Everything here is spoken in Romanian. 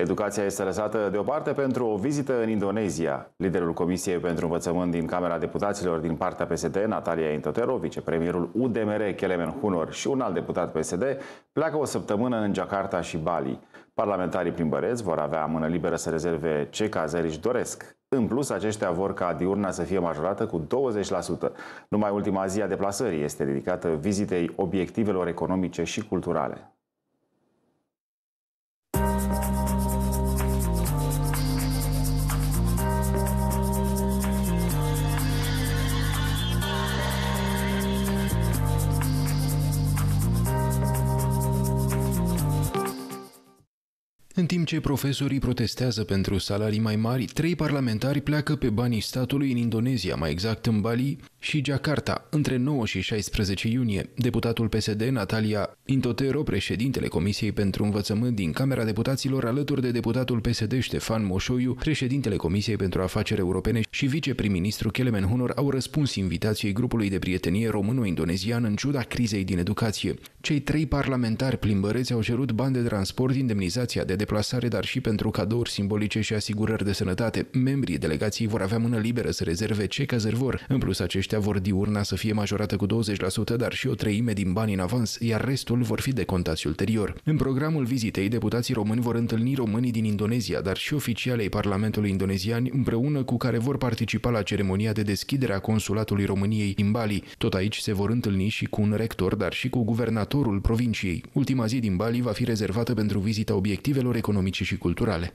Educația este lăsată deoparte pentru o vizită în Indonezia. Liderul Comisiei pentru Învățământ din Camera Deputaților din partea PSD, Natalia Intotero, vicepremierul UDMR Kelemen Hunor și un alt deputat PSD, pleacă o săptămână în Jakarta și Bali. Parlamentarii plimbăreți vor avea mână liberă să rezerve ce cazări își doresc. În plus, aceștia vor ca diurna să fie majorată cu 20%. Numai ultima zi a deplasării este dedicată vizitei obiectivelor economice și culturale. În timp ce profesorii protestează pentru salarii mai mari, trei parlamentari pleacă pe banii statului în Indonezia, mai exact în Bali, și Jakarta, între 9 și 16 iunie. Deputatul PSD Natalia Intotero, președintele Comisiei pentru Învățământ din Camera Deputaților, alături de deputatul PSD Ștefan Moșoiu, președintele Comisiei pentru Afaceri Europene și viceprim-ministru Kelemen Hunor au răspuns invitației grupului de prietenie româno-indonezian în ciuda crizei din educație. Cei trei parlamentari plimbăreți au cerut bani de transport, indemnizația de deplasare, dar și pentru cadouri simbolice și asigurări de sănătate. Membrii delegației vor avea mână liberă să rezerve ce cazări vor. În plus, acești aceștia vor diurna să fie majorată cu 20%, dar și o treime din bani în avans, iar restul vor fi decontați ulterior. În programul vizitei, deputații români vor întâlni românii din Indonezia, dar și oficialei Parlamentului indonezian, împreună cu care vor participa la ceremonia de deschidere a consulatului României din Bali. Tot aici se vor întâlni și cu un rector, dar și cu guvernatorul provinciei. Ultima zi din Bali va fi rezervată pentru vizita obiectivelor economice și culturale.